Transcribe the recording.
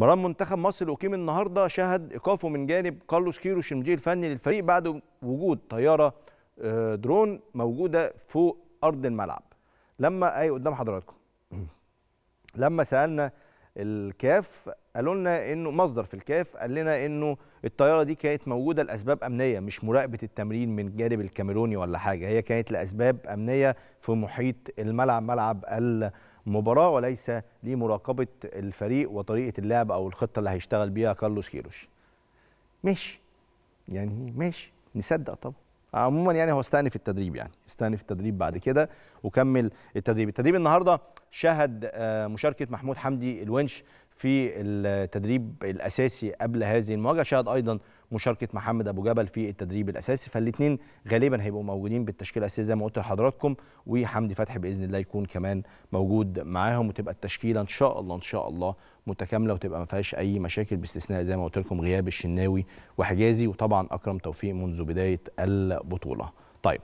مران منتخب مصر الأقيم النهارده شهد إيقافه من جانب كارلوس كيروش المدير الفني للفريق بعد وجود طيارة آه، درون موجودة فوق أرض الملعب لما أي قدام حضراتكم لما سألنا الكاف قالوا لنا انه مصدر في الكاف قال لنا انه الطياره دي كانت موجوده لاسباب امنيه مش مراقبه التمرين من جانب الكاميروني ولا حاجه هي كانت لاسباب امنيه في محيط الملعب ملعب ال مباراه وليس لمراقبه الفريق وطريقه اللعب او الخطه اللي هيشتغل بيها كارلوس كيروش ماشي يعني ماشي نصدق طبعا عموما يعني هو استأنف التدريب يعني استأنف التدريب بعد كده وكمل التدريب التدريب النهارده شهد آه، مشاركه محمود حمدي الونش في التدريب الاساسي قبل هذه المواجهه شهد ايضا مشاركه محمد ابو جبل في التدريب الاساسي فالاثنين غالبا هيبقوا موجودين بالتشكيله الاساسيه زي ما قلت لحضراتكم وحمدي فتحي باذن الله يكون كمان موجود معاهم وتبقى التشكيله ان شاء الله ان شاء الله متكامله وتبقى ما فيهاش اي مشاكل باستثناء زي ما قلت لكم غياب الشناوي وحجازي وطبعا اكرم توفيق منذ بدايه البطوله. طيب